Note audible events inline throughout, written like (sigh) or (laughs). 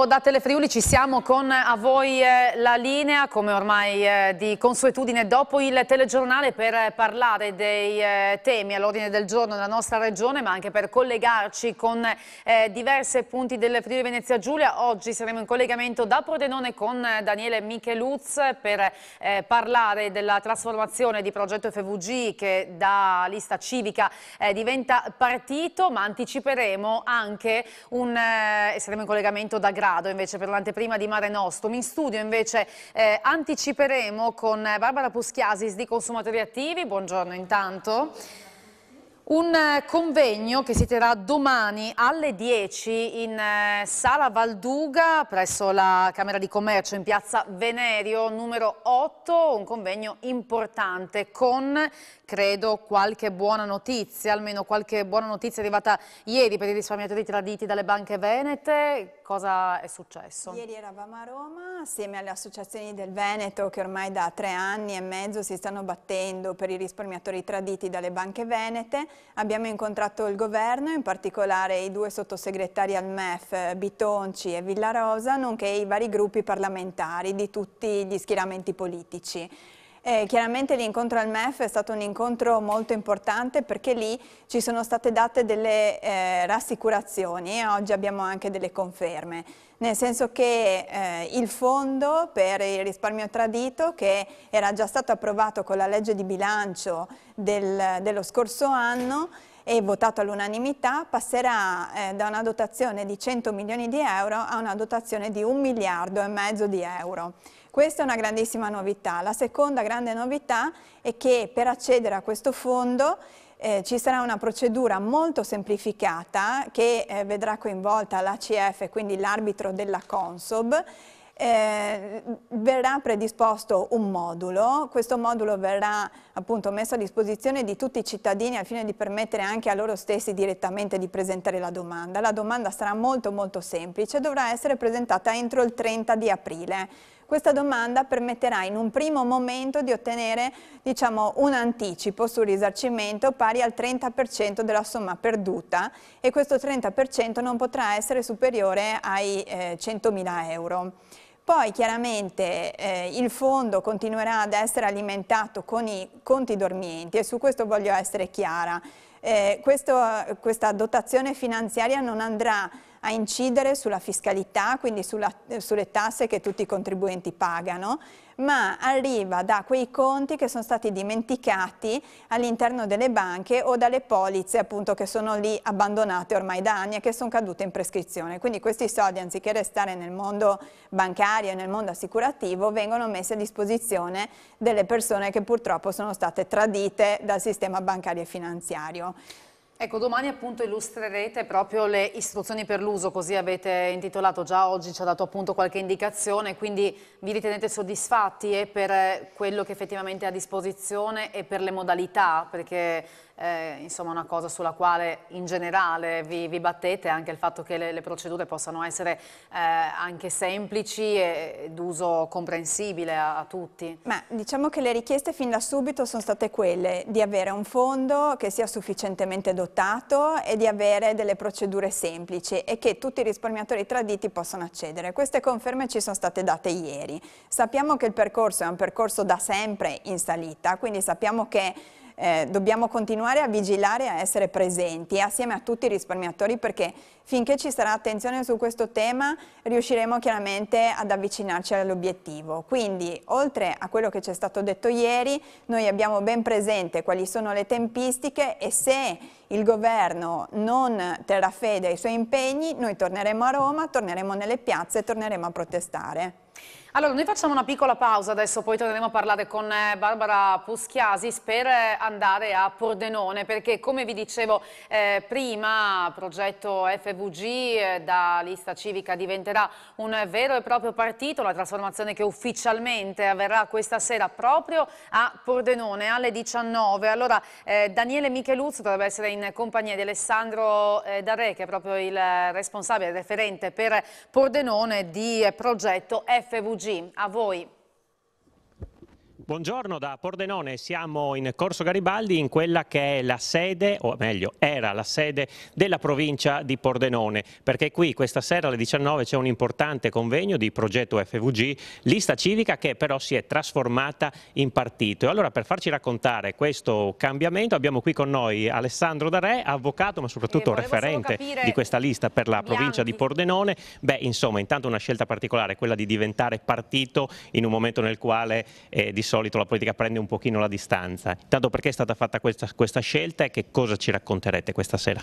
nuovo da Telefriuli, ci siamo con a voi eh, la linea, come ormai eh, di consuetudine dopo il telegiornale per parlare dei eh, temi all'ordine del giorno della nostra regione, ma anche per collegarci con diverse punti del Friuli Venezia Giulia. Oggi saremo in collegamento da Pordenone con Daniele Micheluz per parlare della trasformazione di progetto FVG che da lista civica diventa partito, ma anticiperemo anche un... saremo in collegamento da Grazia grado invece per l'anteprima di Mare Nostrum. In studio invece eh, anticiperemo con Barbara Puschiasis di Consumatori Attivi, buongiorno intanto. Un eh, convegno che si terrà domani alle 10 in eh, Sala Valduga presso la Camera di Commercio in piazza Venerio numero 8, un convegno importante con credo, qualche buona notizia, almeno qualche buona notizia arrivata ieri per i risparmiatori traditi dalle banche venete. Cosa è successo? Ieri eravamo a Roma assieme alle associazioni del Veneto che ormai da tre anni e mezzo si stanno battendo per i risparmiatori traditi dalle banche venete. Abbiamo incontrato il governo, in particolare i due sottosegretari al MEF, Bitonci e Villarosa, nonché i vari gruppi parlamentari di tutti gli schieramenti politici. Eh, chiaramente l'incontro al MEF è stato un incontro molto importante perché lì ci sono state date delle eh, rassicurazioni e oggi abbiamo anche delle conferme, nel senso che eh, il fondo per il risparmio tradito che era già stato approvato con la legge di bilancio del, dello scorso anno e votato all'unanimità passerà eh, da una dotazione di 100 milioni di euro a una dotazione di un miliardo e mezzo di euro. Questa è una grandissima novità. La seconda grande novità è che per accedere a questo fondo eh, ci sarà una procedura molto semplificata che eh, vedrà coinvolta l'ACF, quindi l'arbitro della Consob, eh, verrà predisposto un modulo, questo modulo verrà appunto messo a disposizione di tutti i cittadini al fine di permettere anche a loro stessi direttamente di presentare la domanda. La domanda sarà molto molto semplice, dovrà essere presentata entro il 30 di aprile. Questa domanda permetterà in un primo momento di ottenere diciamo, un anticipo sul risarcimento pari al 30% della somma perduta e questo 30% non potrà essere superiore ai eh, 100.000 euro. Poi chiaramente eh, il fondo continuerà ad essere alimentato con i conti dormienti e su questo voglio essere chiara. Eh, questo, questa dotazione finanziaria non andrà a incidere sulla fiscalità, quindi sulla, sulle tasse che tutti i contribuenti pagano, ma arriva da quei conti che sono stati dimenticati all'interno delle banche o dalle polizze appunto che sono lì abbandonate ormai da anni e che sono cadute in prescrizione. Quindi questi soldi anziché restare nel mondo bancario e nel mondo assicurativo vengono messi a disposizione delle persone che purtroppo sono state tradite dal sistema bancario e finanziario. Ecco, domani appunto illustrerete proprio le istruzioni per l'uso, così avete intitolato già oggi, ci ha dato appunto qualche indicazione, quindi vi ritenete soddisfatti e per quello che effettivamente è a disposizione e per le modalità, perché eh, insomma una cosa sulla quale in generale vi, vi battete, anche il fatto che le, le procedure possano essere eh, anche semplici e d'uso comprensibile a, a, tutti. Ma diciamo che le richieste fin da subito sono state quelle di avere un fondo che sia sufficientemente dotato e di avere delle procedure semplici e che tutti i risparmiatori traditi possano accedere. Queste conferme ci sono state date ieri. Sappiamo che il percorso è un percorso da sempre in salita, quindi sappiamo che eh, dobbiamo continuare a vigilare e a essere presenti assieme a tutti i risparmiatori perché finché ci sarà attenzione su questo tema riusciremo chiaramente ad avvicinarci all'obiettivo. Quindi oltre a quello che ci è stato detto ieri noi abbiamo ben presente quali sono le tempistiche e se il governo non terrà fede ai suoi impegni noi torneremo a Roma, torneremo nelle piazze e torneremo a protestare. Allora, noi facciamo una piccola pausa adesso, poi torneremo a parlare con eh, Barbara Puschiasis per eh, andare a Pordenone, perché come vi dicevo eh, prima, progetto FVG eh, da lista civica diventerà un vero e proprio partito, la trasformazione che ufficialmente avverrà questa sera proprio a Pordenone alle 19. Allora, eh, Daniele Micheluzzo dovrebbe essere in compagnia di Alessandro eh, Dare, che è proprio il responsabile, il referente per Pordenone di progetto FVG TG. A voi. Buongiorno da Pordenone, siamo in Corso Garibaldi in quella che è la sede, o meglio era la sede della provincia di Pordenone, perché qui questa sera alle 19 c'è un importante convegno di progetto FVG, lista civica che però si è trasformata in partito. E allora per farci raccontare questo cambiamento abbiamo qui con noi Alessandro Darè, avvocato ma soprattutto eh, referente di questa lista per la Bianchi. provincia di Pordenone. Beh insomma intanto una scelta particolare, quella di diventare partito in un momento nel quale eh, di solito solito la politica prende un pochino la distanza. Intanto perché è stata fatta questa, questa scelta e che cosa ci racconterete questa sera?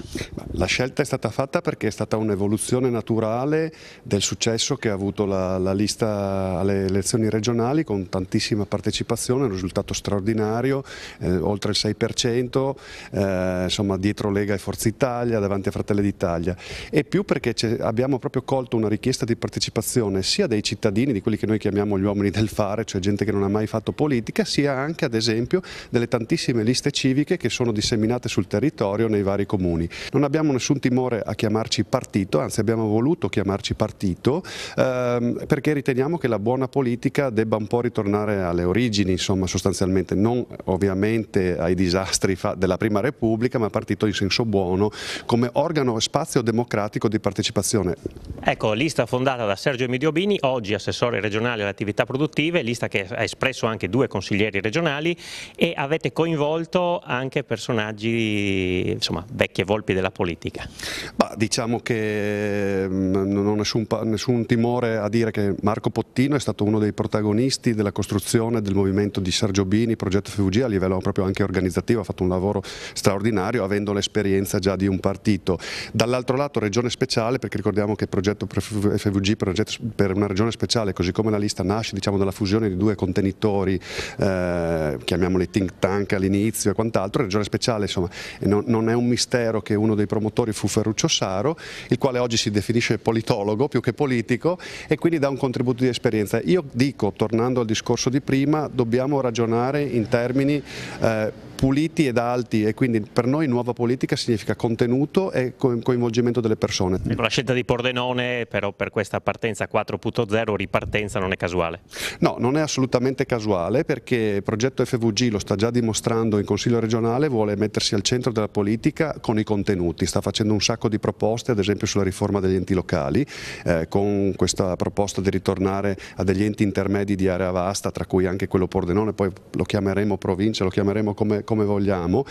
La scelta è stata fatta perché è stata un'evoluzione naturale del successo che ha avuto la, la lista alle elezioni regionali con tantissima partecipazione, un risultato straordinario, eh, oltre il 6%, eh, insomma dietro Lega e Forza Italia, davanti a Fratelli d'Italia e più perché abbiamo proprio colto una richiesta di partecipazione sia dei cittadini, di quelli che noi chiamiamo gli uomini del fare, cioè gente che non ha mai fatto politica sia anche ad esempio delle tantissime liste civiche che sono disseminate sul territorio nei vari comuni. Non abbiamo nessun timore a chiamarci partito, anzi abbiamo voluto chiamarci partito ehm, perché riteniamo che la buona politica debba un po' ritornare alle origini, insomma sostanzialmente, non ovviamente ai disastri della Prima Repubblica ma partito in senso buono come organo e spazio democratico di partecipazione. Ecco, lista fondata da Sergio Emidio oggi assessore regionale alle attività produttive, lista che ha espresso anche anche due consiglieri regionali e avete coinvolto anche personaggi, insomma, vecchie volpi della politica. Bah, diciamo che mm, non ho nessun, nessun timore a dire che Marco Pottino è stato uno dei protagonisti della costruzione del movimento di Sergio Bini, progetto FVG, a livello proprio anche organizzativo, ha fatto un lavoro straordinario avendo l'esperienza già di un partito. Dall'altro lato regione speciale, perché ricordiamo che il progetto FVG progetto per una regione speciale, così come la lista, nasce diciamo, dalla fusione di due contenitori eh, chiamiamoli think tank all'inizio e quant'altro, Regione Speciale insomma non, non, è un mistero che uno dei promotori fu Ferruccio Saro, il quale oggi si definisce politologo più che politico e quindi dà un contributo di esperienza. Io dico, tornando al discorso di prima, dobbiamo ragionare in termini eh, puliti ed alti e quindi per noi nuova politica significa contenuto e coinvolgimento delle persone. Ecco, la scelta di Pordenone però per questa partenza 4.0 ripartenza non è casuale? No, non è assolutamente casuale centrale perché il progetto FVG lo sta già dimostrando in Consiglio regionale, vuole mettersi al centro della politica con i contenuti, sta facendo un sacco di proposte ad esempio sulla riforma degli enti locali eh, con questa proposta di ritornare a degli enti intermedi di area vasta tra cui anche quello Pordenone, poi lo chiameremo provincia, lo chiameremo come, come vogliamo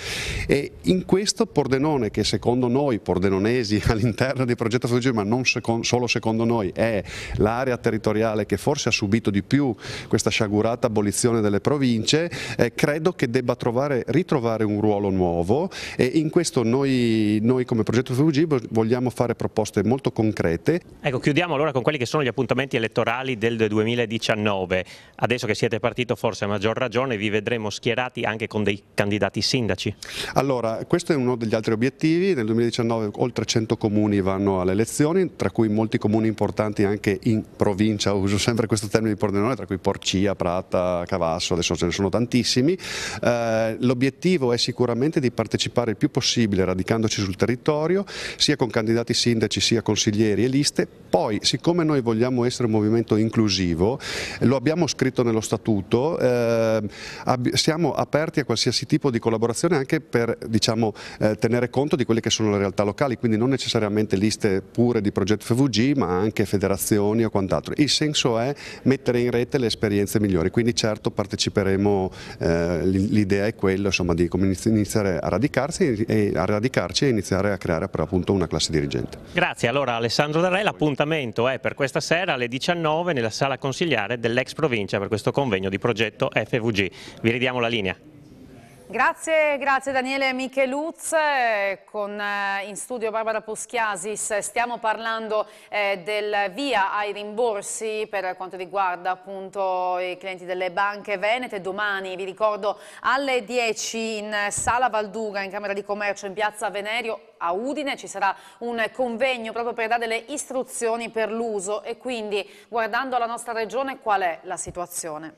e in questo Pordenone che secondo noi pordenonesi (laughs) all'interno del progetto FVG ma non secondo, solo secondo noi è l'area territoriale che forse ha subito di più questa sciagurata abolizione ricostituzione delle province, eh, credo che debba trovare, ritrovare un ruolo nuovo e in questo noi, noi come progetto Fuji vogliamo fare proposte molto concrete. Ecco, chiudiamo allora con quelli che sono gli appuntamenti elettorali del 2019. Adesso che siete partito forse a maggior ragione vi vedremo schierati anche con dei candidati sindaci. Allora, questo è uno degli altri obiettivi. Nel 2019 oltre 100 comuni vanno alle elezioni, tra cui molti comuni importanti anche in provincia, uso sempre questo termine di Pordenone, tra cui Porcia, Prata, Castello Cavasso, adesso ce ne sono tantissimi. Eh, l'obiettivo è sicuramente di partecipare il più possibile radicandoci sul territorio, sia con candidati sindaci sia consiglieri e liste. Poi, siccome noi vogliamo essere un movimento inclusivo, lo abbiamo scritto nello statuto, eh, siamo aperti a qualsiasi tipo di collaborazione anche per diciamo, eh, tenere conto di quelle che sono le realtà locali, quindi non necessariamente liste pure di progetto FVG, ma anche federazioni o quant'altro. Il senso è mettere in rete le esperienze migliori, quindi certo progetto parteciperemo, eh, l'idea è quella insomma, di iniziare a radicarsi e, a radicarci e iniziare a creare per appunto una classe dirigente. Grazie, allora Alessandro Darrell, l'appuntamento è per questa sera alle 19 nella sala consigliare dell'ex provincia per questo convegno di progetto FVG. Vi ridiamo la linea. Grazie, grazie Daniele Micheluz, eh, con eh, in studio Barbara Puschiasis, stiamo parlando eh, del via ai rimborsi per quanto riguarda appunto i clienti delle banche venete, domani vi ricordo alle 10 in Sala Valduga, in Camera di Commercio, in Piazza Venerio, a Udine ci sarà un convegno proprio per dare delle istruzioni per l'uso e quindi guardando la nostra regione qual è la situazione?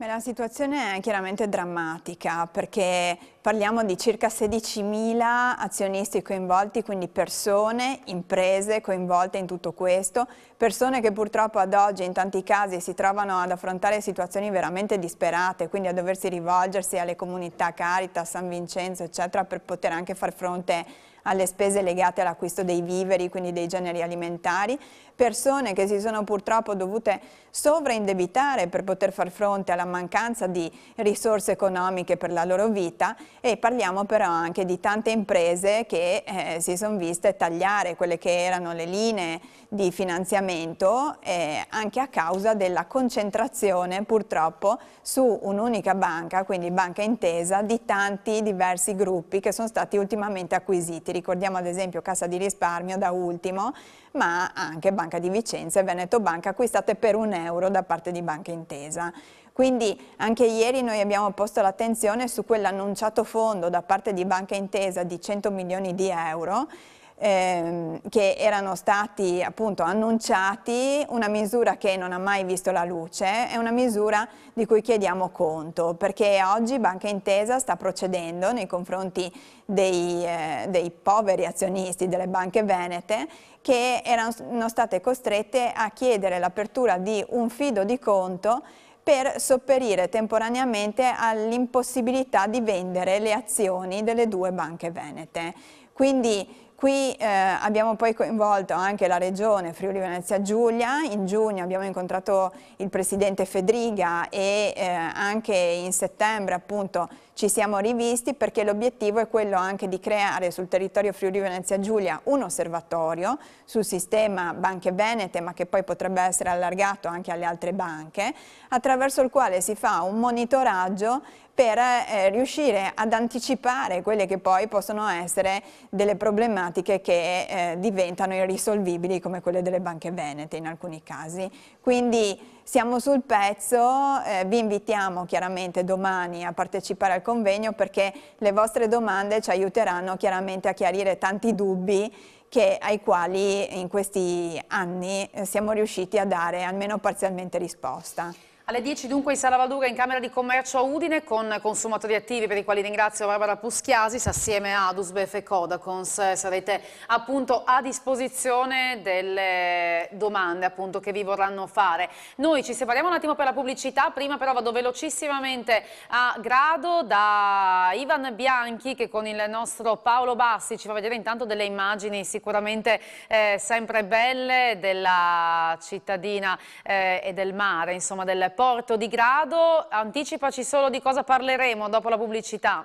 Beh, la situazione è chiaramente drammatica perché parliamo di circa 16.000 azionisti coinvolti, quindi persone, imprese coinvolte in tutto questo, persone che purtroppo ad oggi in tanti casi si trovano ad affrontare situazioni veramente disperate, quindi a doversi rivolgersi alle comunità Carita, San Vincenzo, eccetera, per poter anche far fronte alle spese legate all'acquisto dei viveri, quindi dei generi alimentari, persone che si sono purtroppo dovute sovraindebitare per poter far fronte alla mancanza di risorse economiche per la loro vita e parliamo però anche di tante imprese che eh, si sono viste tagliare quelle che erano le linee di finanziamento eh, anche a causa della concentrazione purtroppo su un'unica banca, quindi banca intesa, di tanti diversi gruppi che sono stati ultimamente acquisiti enti, ricordiamo ad esempio Cassa di Risparmio da ultimo, ma anche Banca di Vicenza e Veneto Banca acquistate per un euro da parte di Banca Intesa. Quindi anche ieri noi abbiamo posto l'attenzione su quell'annunciato fondo da parte di Banca Intesa di 100 milioni di euro ehm, che erano stati appunto annunciati, una misura che non ha mai visto la luce, è una misura di cui chiediamo conto, perché oggi Banca Intesa sta procedendo nei confronti dei, eh, dei poveri azionisti delle banche venete che erano state costrette a chiedere l'apertura di un fido di conto per sopperire temporaneamente all'impossibilità di vendere le azioni delle due banche venete. Quindi Qui eh, abbiamo poi coinvolto anche la regione Friuli Venezia Giulia, in giugno abbiamo incontrato il presidente Fedriga e eh, anche in settembre appunto ci siamo rivisti perché l'obiettivo è quello anche di creare sul territorio Friuli Venezia Giulia un osservatorio sul sistema banche venete ma che poi potrebbe essere allargato anche alle altre banche attraverso il quale si fa un monitoraggio per eh, riuscire ad anticipare quelle che poi possono essere delle problematiche che eh, diventano irrisolvibili come quelle delle banche venete in alcuni casi. Quindi siamo sul pezzo, eh, vi invitiamo chiaramente domani a partecipare al convegno perché le vostre domande ci aiuteranno chiaramente a chiarire tanti dubbi che, ai quali in questi anni eh, siamo riusciti a dare almeno parzialmente risposta. Alle 10 dunque in Sala Valduga in Camera di Commercio a Udine con consumatori attivi per i quali ringrazio Barbara Puschiasis assieme a Usbef e Codacons sarete appunto a disposizione delle domande appunto che vi vorranno fare. Noi ci separiamo un attimo per la pubblicità, prima però vado velocissimamente a grado da Ivan Bianchi che con il nostro Paolo Bassi ci fa vedere intanto delle immagini sicuramente eh, sempre belle della cittadina eh, e del mare, insomma del Porto di Grado, anticipaci solo di cosa parleremo dopo la pubblicità.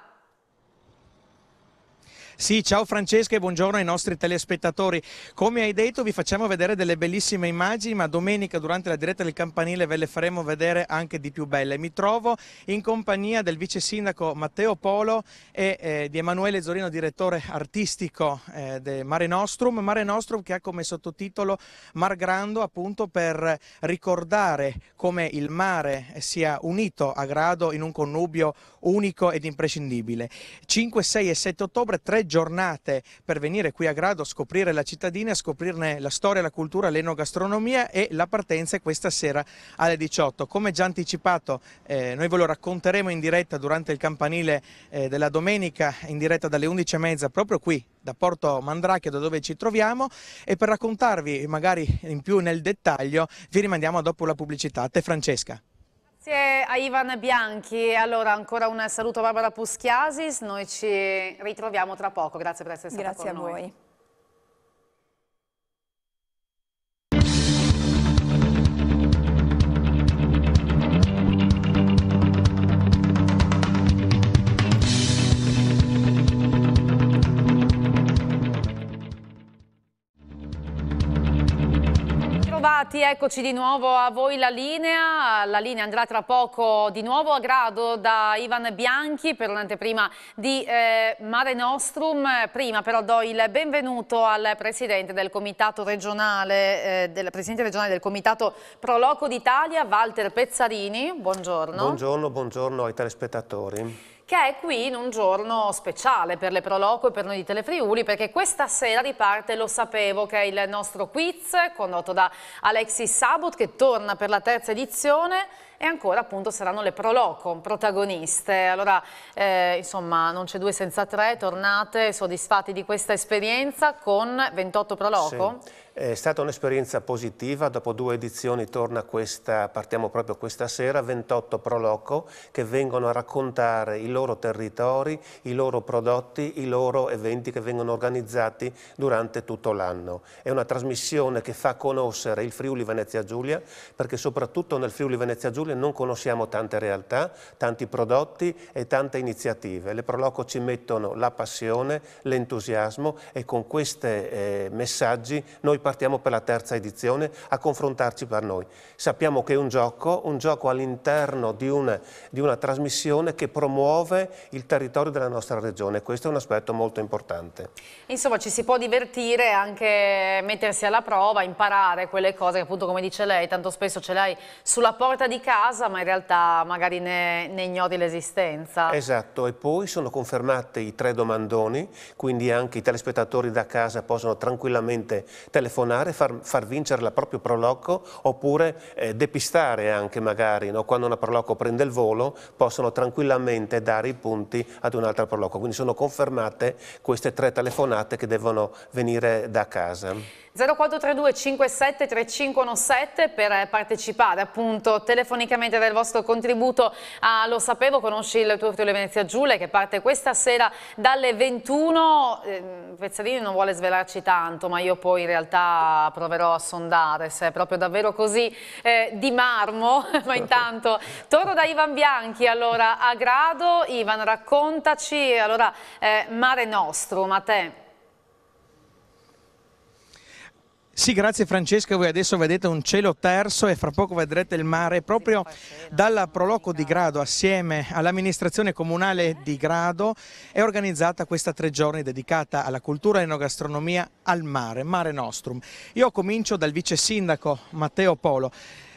Sì, ciao Francesca e buongiorno ai nostri telespettatori. Come hai detto vi facciamo vedere delle bellissime immagini, ma domenica durante la diretta del campanile ve le faremo vedere anche di più belle. Mi trovo in compagnia del vice sindaco Matteo Polo e eh, di Emanuele Zorino, direttore artistico eh, di Mare Nostrum. Mare Nostrum che ha come sottotitolo Mar Grando appunto per ricordare come il mare sia unito a grado in un connubio unico ed imprescindibile. 5, 6 e 7 ottobre, tre giornate per venire qui a Grado a scoprire la cittadina, a scoprirne la storia, la cultura, l'enogastronomia e la partenza è questa sera alle 18. Come già anticipato eh, noi ve lo racconteremo in diretta durante il campanile eh, della domenica, in diretta dalle 11.30 proprio qui da Porto Mandracchio, da dove ci troviamo e per raccontarvi magari in più nel dettaglio vi rimandiamo dopo la pubblicità. A te Francesca. Grazie a Ivan Bianchi. Allora, ancora un saluto a Barbara Puschiasis. Noi ci ritroviamo tra poco. Grazie per essere stata Grazie con noi. Grazie a voi. Infatti eccoci di nuovo a voi la linea. La linea andrà tra poco di nuovo a grado da Ivan Bianchi per un'anteprima di eh, Mare Nostrum. Prima però do il benvenuto al presidente del comitato regionale, eh, del, presidente regionale del comitato Proloco d'Italia, Walter Pezzarini. Buongiorno. Buongiorno, buongiorno ai telespettatori che è qui in un giorno speciale per le Proloco e per noi di Telefriuli perché questa sera riparte Lo Sapevo che è il nostro quiz condotto da Alexis Sabot che torna per la terza edizione e ancora appunto saranno le Proloco protagoniste. Allora eh, insomma non c'è due senza tre, tornate soddisfatti di questa esperienza con 28 Proloco? Sì. È stata un'esperienza positiva, dopo due edizioni torna questa, partiamo proprio questa sera, 28 Proloco che vengono a raccontare i loro territori, i loro prodotti, i loro eventi che vengono organizzati durante tutto l'anno. È una trasmissione che fa conoscere il Friuli Venezia Giulia perché soprattutto nel Friuli Venezia Giulia Friuli non conosciamo tante realtà, tanti prodotti e tante iniziative. Le Proloco ci mettono la passione, l'entusiasmo e con questi eh, messaggi noi partiamo per la terza edizione a confrontarci per noi. Sappiamo che è un gioco, un gioco all'interno di, di una trasmissione che promuove il territorio della nostra regione. Questo è un aspetto molto importante. Insomma, ci si può divertire anche mettersi alla prova, imparare quelle cose che appunto come dice lei, tanto spesso ce l'hai sulla porta di casa casa ma in realtà magari ne, ne ignori l'esistenza. Esatto, e poi sono confermati i tre domandoni, quindi anche i telespettatori da casa possono tranquillamente telefonare, far, far vincere la propria proloco oppure eh, depistare anche magari, no? quando una proloco prende il volo possono tranquillamente dare i punti ad un'altra proloco, quindi sono confermate queste tre telefonate che devono venire da casa. 0432 57 3517 per partecipare appunto telefonicamente del vostro contributo a ah, Lo Sapevo, conosci il tuo Friuli Venezia Giule che parte questa sera dalle 21, eh, Pezzarini non vuole svelarci tanto ma io poi in realtà proverò a sondare se è proprio davvero così eh, di marmo, (laughs) ma intanto torno da Ivan Bianchi, allora a grado, Ivan raccontaci, allora eh, Mare Nostrum a te. Sì, grazie Francesca, voi adesso vedete un cielo terso e fra poco vedrete il mare proprio dalla Proloco di Grado assieme all'amministrazione comunale di Grado è organizzata questa tre giorni dedicata alla cultura, e enogastronomia, al mare, Mare Nostrum. Io comincio dal vice sindaco Matteo Polo.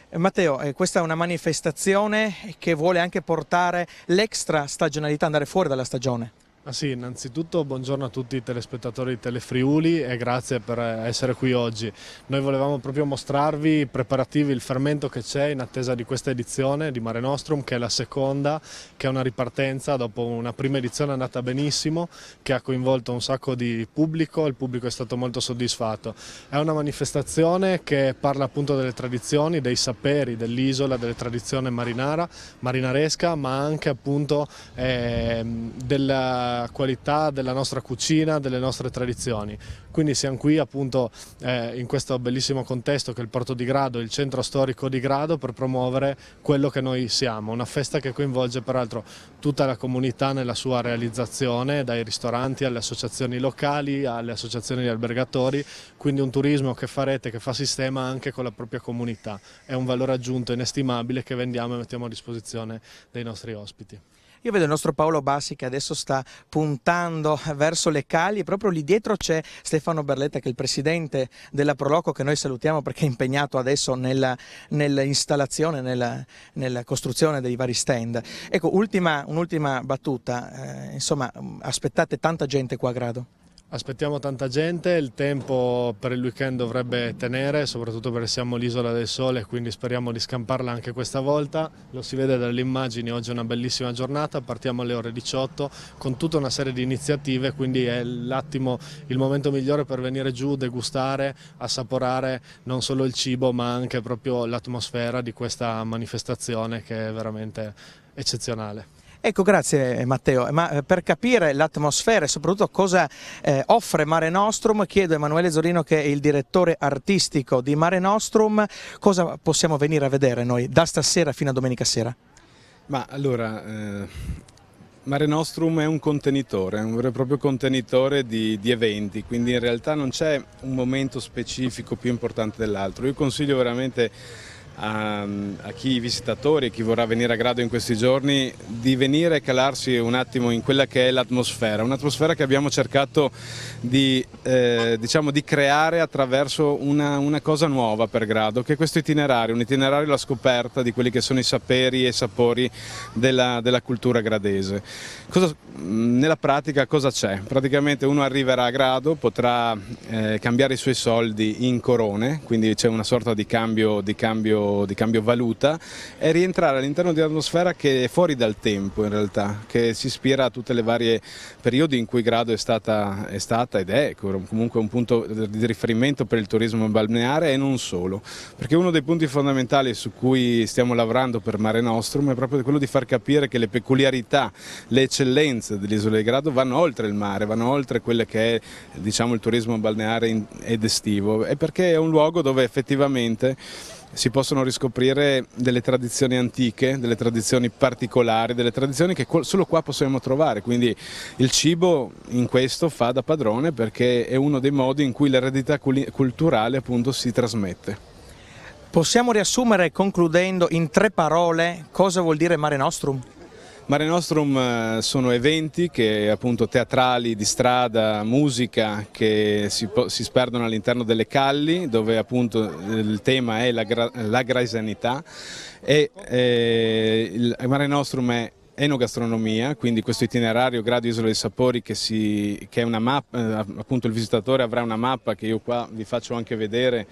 Eh, Matteo, eh, questa è una manifestazione che vuole anche portare l'extra stagionalità, andare fuori dalla stagione. Ah sì, innanzitutto buongiorno a tutti i telespettatori di Telefriuli e grazie per eh, essere qui oggi. Noi volevamo proprio mostrarvi i preparativi, il fermento che c'è in attesa di questa edizione di Mare Nostrum, che è la seconda, che è una ripartenza dopo una prima edizione andata benissimo, che ha coinvolto un sacco di pubblico, il pubblico è stato molto soddisfatto. È una manifestazione che parla appunto delle tradizioni, dei saperi dell'isola, delle tradizioni marinara, marinaresca, ma anche appunto eh, della qualità della nostra cucina, delle nostre tradizioni. Quindi siamo qui appunto eh, in questo bellissimo contesto che è il Porto di Grado, il centro storico di Grado per promuovere quello che noi siamo, una festa che coinvolge peraltro tutta la comunità nella sua realizzazione, dai ristoranti alle associazioni locali, alle associazioni di albergatori, quindi un turismo che fa rete, che fa sistema anche con la propria comunità. È un valore aggiunto inestimabile che vendiamo e mettiamo a disposizione dei nostri ospiti. Io vedo il nostro Paolo Bassi che adesso sta puntando verso le cali e proprio lì dietro c'è Stefano Berletta che è il presidente della Proloco che noi salutiamo perché è impegnato adesso nella, nell'installazione, nella, nella, costruzione dei vari stand. Ecco, un'ultima un battuta, eh, insomma aspettate tanta gente qua a Grado. Aspettiamo tanta gente, il tempo per il weekend dovrebbe tenere, soprattutto perché siamo l'isola del sole, quindi speriamo di scamparla anche questa volta. Lo si vede dalle immagini, oggi è una bellissima giornata, partiamo alle ore 18 con tutta una serie di iniziative, quindi è l'attimo, il momento migliore per venire giù, degustare, assaporare non solo il cibo ma anche proprio l'atmosfera di questa manifestazione che è veramente eccezionale. Ecco, grazie eh, Matteo. Ma eh, per capire l'atmosfera e soprattutto cosa eh, offre Mare Nostrum, chiedo a Emanuele Zorino, che è il direttore artistico di Mare Nostrum, cosa possiamo venire a vedere noi da stasera fino a domenica sera? Ma allora, eh, Mare Nostrum è un contenitore, è un vero e proprio contenitore di, di eventi, quindi in realtà non c'è un momento specifico più importante dell'altro. Io consiglio veramente a, a chi visitatori, a chi vorrà venire a Grado in questi giorni, di venire e calarsi un attimo in quella che è l'atmosfera, un'atmosfera che abbiamo cercato di, eh, diciamo, di creare attraverso una, una, cosa nuova per Grado, che è questo itinerario, un itinerario alla scoperta di quelli che sono i saperi e i sapori della, della cultura gradese. Cosa, nella pratica cosa c'è? Praticamente uno arriverà a Grado, potrà eh, cambiare i suoi soldi in corone, quindi c'è una sorta di cambio, di cambio di cambio valuta è rientrare all'interno di un'atmosfera che è fuori dal tempo in realtà, che si ispira a tutte le varie periodi in cui Grado è stata, è stata ed è comunque un punto di riferimento per il turismo balneare e non solo, perché uno dei punti fondamentali su cui stiamo lavorando per Mare Nostrum è proprio quello di far capire che le peculiarità, le eccellenze dell'isola di Grado vanno oltre il mare, vanno oltre quello che è diciamo, il turismo balneare ed estivo, è perché è un luogo dove effettivamente si possono riscoprire delle tradizioni antiche, delle tradizioni particolari, delle tradizioni che solo qua possiamo trovare, quindi il cibo in questo fa da padrone perché è uno dei modi in cui l'eredità culturale appunto si trasmette. Possiamo riassumere concludendo in tre parole cosa vuol dire Mare Nostrum? Mare Nostrum eh, sono eventi che, appunto, teatrali, di strada, musica che si, si sperdono all'interno delle calli dove appunto il tema è la, la graisanità e eh, il Mare Nostrum è enogastronomia, quindi questo itinerario Grado Isola dei Sapori che, si, che è una mappa, eh, appunto il visitatore avrà una mappa che io qua vi faccio anche vedere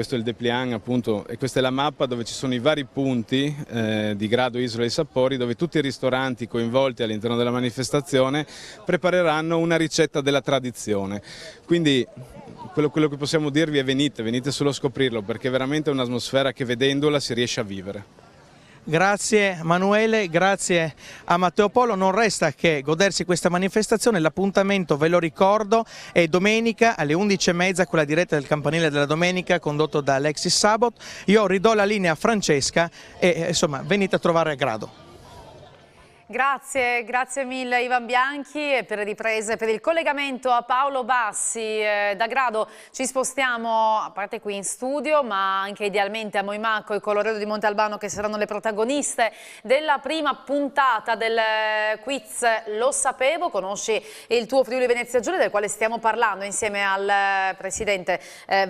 questo è il Deplian appunto e questa è la mappa dove ci sono i vari punti eh, di Grado, Isola e Sapori dove tutti i ristoranti coinvolti all'interno della manifestazione prepareranno una ricetta della tradizione. Quindi quello, quello che possiamo dirvi è venite, venite solo a scoprirlo perché è veramente un'atmosfera che vedendola si riesce a vivere. Grazie Manuele, grazie a Matteo Polo, non resta che godersi questa manifestazione, l'appuntamento ve lo ricordo è domenica alle 11.30 con la diretta del campanile della domenica condotto da Alexis Sabot, io ridò la linea a Francesca e eh, insomma venite a trovare a Grado. Grazie, grazie mille Ivan Bianchi e per le riprese, per il collegamento a Paolo Bassi. Eh, da Grado ci spostiamo, a parte qui in studio, ma anche idealmente a Moimacco e Colorado di Montalbano che saranno le protagoniste della prima puntata del eh, quiz Lo Sapevo, conosci il tuo Friuli Venezia Giulia del quale stiamo parlando insieme al eh, presidente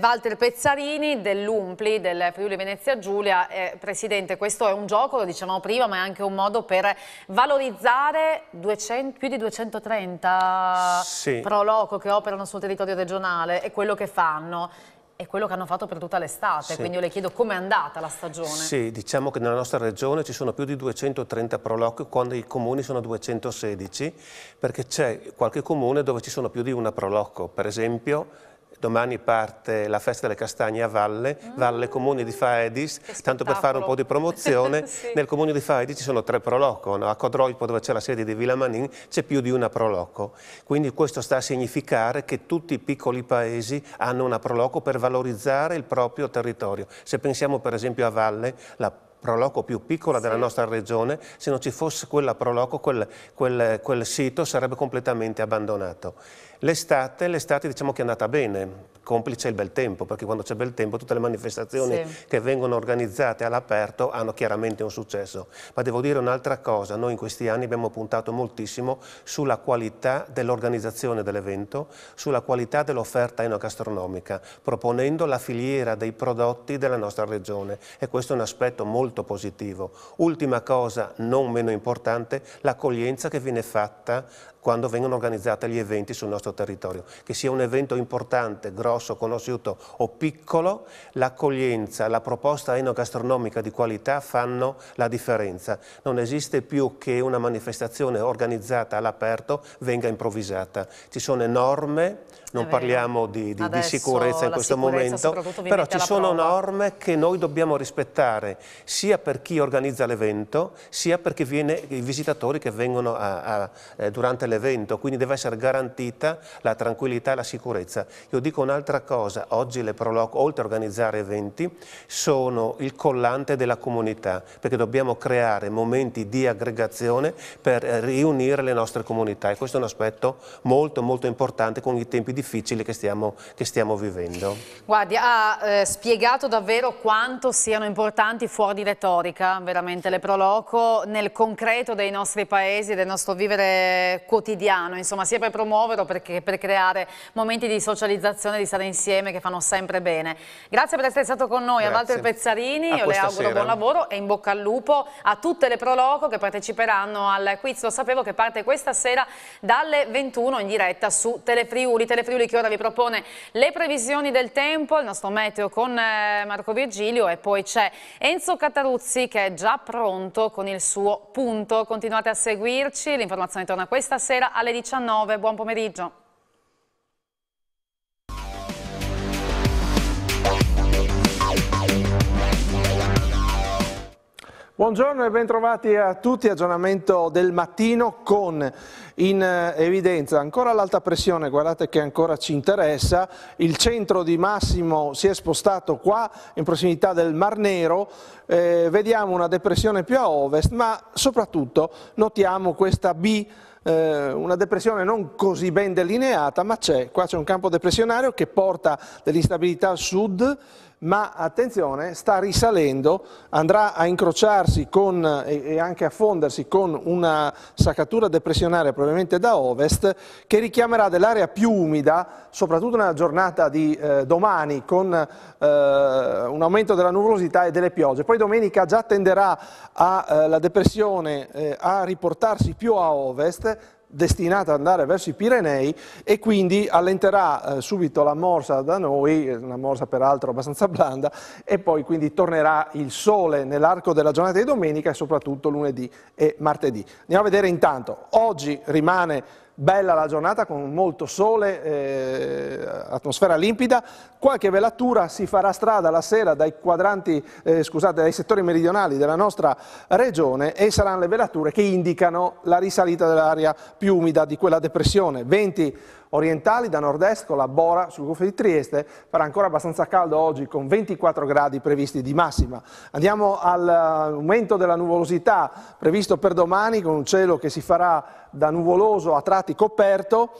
Walter Pezzarini dell'Umpli del Friuli Venezia Giulia. Eh, presidente, questo è un gioco, lo dicevamo prima, ma è anche un modo per valorizzare valorizzare 200, più di 230 sì. proloco che operano sul territorio regionale e quello che fanno è quello che hanno fatto per tutta l'estate, sì. quindi io le chiedo come è andata la stagione. Sì, diciamo che nella nostra regione ci sono più di 230 proloqui quando i comuni sono 216, perché c'è qualche comune dove ci sono più di una proloco, per esempio domani parte la festa delle castagne a Valle, mm. Valle Comune di Faedis, tanto per fare un po' di promozione, (laughs) sì. nel Comune di Faedis ci sono tre proloco, no? a Codroipo dove c'è la sede di Villa Manin c'è più di una proloco, quindi questo sta a significare che tutti i piccoli paesi hanno una proloco per valorizzare il proprio territorio. Se pensiamo per esempio a Valle, la Proloco più piccola sì. della nostra regione, se non ci fosse quella Proloco, quel, quel, quel sito sarebbe completamente abbandonato. L'estate, diciamo che è andata bene, complice il bel tempo, perché quando c'è bel tempo tutte le manifestazioni sì. che vengono organizzate all'aperto hanno chiaramente un successo. Ma devo dire un'altra cosa, noi in questi anni abbiamo puntato moltissimo sulla qualità dell'organizzazione dell'evento, sulla qualità dell'offerta enogastronomica, proponendo la filiera dei prodotti della nostra regione e questo è un aspetto molto positivo. Ultima cosa, non meno importante, l'accoglienza che viene fatta quando vengono organizzati gli eventi sul nostro territorio. Che sia un evento importante, grosso, conosciuto o piccolo, l'accoglienza, la proposta enogastronomica di qualità fanno la differenza. Non esiste più che una manifestazione organizzata all'aperto venga improvvisata. Ci sono norme non parliamo di, di, di, sicurezza in questo sicurezza momento, però ci sono prova. norme che noi dobbiamo rispettare sia per chi organizza l'evento, sia per viene, i visitatori che vengono a, a, eh, durante l'evento, quindi deve essere garantita la tranquillità e la sicurezza. Io dico un'altra cosa, oggi le Proloc, oltre a organizzare eventi, sono il collante della comunità, perché dobbiamo creare momenti di aggregazione per eh, riunire le nostre comunità e questo è un aspetto molto molto importante con i tempi di difficili che stiamo, che stiamo vivendo. Guardi, ha eh, spiegato davvero quanto siano importanti fuori di retorica, veramente le proloco, nel concreto dei nostri paesi, del nostro vivere quotidiano, insomma, sia per promuoverlo che per creare momenti di socializzazione, di stare insieme che fanno sempre bene. Grazie per essere stato con noi, Grazie. a Walter Pezzarini, a io le auguro sera. buon lavoro e in bocca al lupo a tutte le proloco che parteciperanno al quiz, lo sapevo che parte questa sera dalle 21 in diretta su Telefriuli. Telefriuli Friuli che ora vi propone le previsioni del tempo, il nostro meteo con eh, Marco Virgilio e poi c'è Enzo Cattaruzzi che è già pronto con il suo punto. Continuate a seguirci, l'informazione torna questa sera alle 19. Buon pomeriggio. Buongiorno e bentrovati a tutti, aggiornamento del mattino con in eh, evidenza ancora l'alta pressione, guardate che ancora ci interessa, il centro di Massimo si è spostato qua in prossimità del Mar Nero, eh, vediamo una depressione più a ovest ma soprattutto notiamo questa B eh, una depressione non così ben delineata, ma c'è. Qua c'è un campo depressionario che porta dell'instabilità a sud, ma attenzione, sta risalendo, andrà a incrociarsi con, e anche a fondersi con una saccatura depressionaria probabilmente da ovest che richiamerà dell'area più umida, soprattutto nella giornata di eh, domani con eh, un aumento della nuvolosità e delle piogge. Poi domenica già tenderà alla eh, depressione eh, a riportarsi più a ovest, destinata ad andare verso i Pirenei e quindi allenterà eh, subito la morsa da noi, una morsa peraltro abbastanza blanda, e poi quindi tornerà il sole nell'arco della giornata di domenica e soprattutto lunedì e martedì. Andiamo a vedere intanto, oggi rimane bella la giornata con molto sole, eh, atmosfera limpida, qualche velatura si farà strada la sera dai, eh, scusate, dai settori meridionali della nostra regione e saranno le velature che indicano la risalita dell'aria più umida di quella depressione. 20 orientali, da nord-est con la Bora sul Golfo di Trieste, farà ancora abbastanza caldo oggi con 24 gradi previsti di massima. Andiamo all'aumento eh, della nuvolosità previsto per domani con un cielo che si farà da nuvoloso a tratti coperto,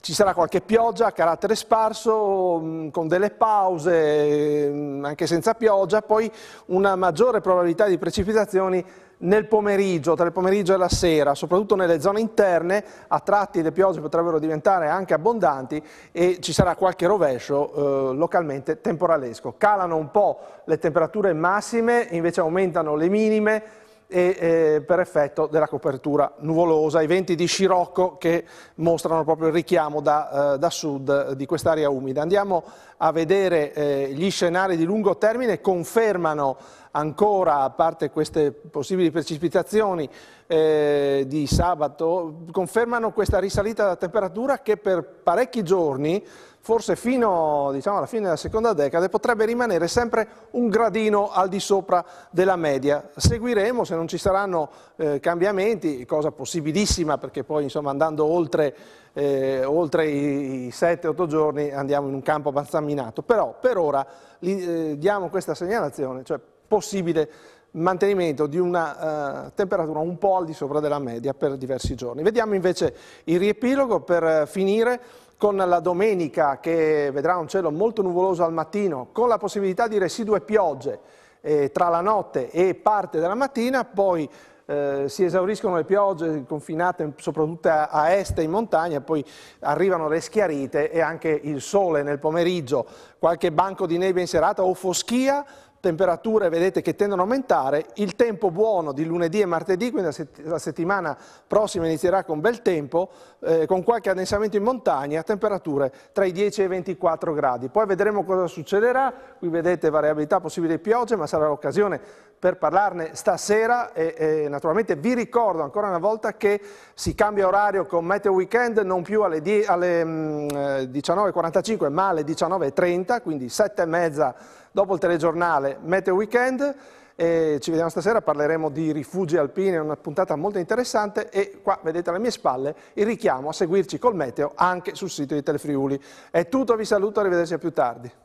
ci sarà qualche pioggia a carattere sparso, mm, con delle pause, mm, anche senza pioggia, poi una maggiore probabilità di precipitazioni nel pomeriggio, tra il pomeriggio e la sera, soprattutto nelle zone interne, a tratti le piogge potrebbero diventare anche abbondanti e ci sarà qualche rovescio eh, localmente temporalesco. Calano un po' le temperature massime, invece aumentano le minime e, eh, per effetto della copertura nuvolosa, i venti di scirocco che mostrano proprio il richiamo da, eh, da sud di quest'area umida. Andiamo a vedere eh, gli scenari di lungo termine, confermano ancora, a parte queste possibili precipitazioni eh, di sabato, confermano questa risalita della temperatura che per parecchi giorni, forse fino diciamo, alla fine della seconda decade, potrebbe rimanere sempre un gradino al di sopra della media. Seguiremo se non ci saranno eh, cambiamenti, cosa possibilissima perché poi insomma, andando oltre, eh, oltre i 7-8 giorni andiamo in un campo abbastanza minato. Però per ora eh, diamo questa segnalazione, cioè possibile mantenimento di una eh, temperatura un po' al di sopra della media per diversi giorni. Vediamo invece il riepilogo per eh, finire con la domenica che vedrà un cielo molto nuvoloso al mattino con la possibilità di residue piogge eh, tra la notte e parte della mattina, poi eh, si esauriscono le piogge confinate soprattutto a, est in montagna, poi arrivano le schiarite e anche il sole nel pomeriggio, qualche banco di neve in serata o foschia temperature vedete che tendono ad aumentare, il tempo buono di lunedì e martedì, quindi la, settimana prossima inizierà con bel tempo, eh, con qualche addensamento in montagna, temperature tra i 10 e i 24 gradi. Poi vedremo cosa succederà, qui vedete variabilità possibile di piogge, ma sarà l'occasione per parlarne stasera e, e, naturalmente vi ricordo ancora una volta che si cambia orario con Meteo Weekend non più alle, alle 19.45 mm, eh, ma alle 19.30, quindi 7.30 dopo il telegiornale Meteo Weekend. E ci vediamo stasera, parleremo di rifugi alpini, è una puntata molto interessante e qua vedete alle mie spalle il richiamo a seguirci col meteo anche sul sito di Telefriuli. È tutto, vi saluto, arrivederci a più tardi.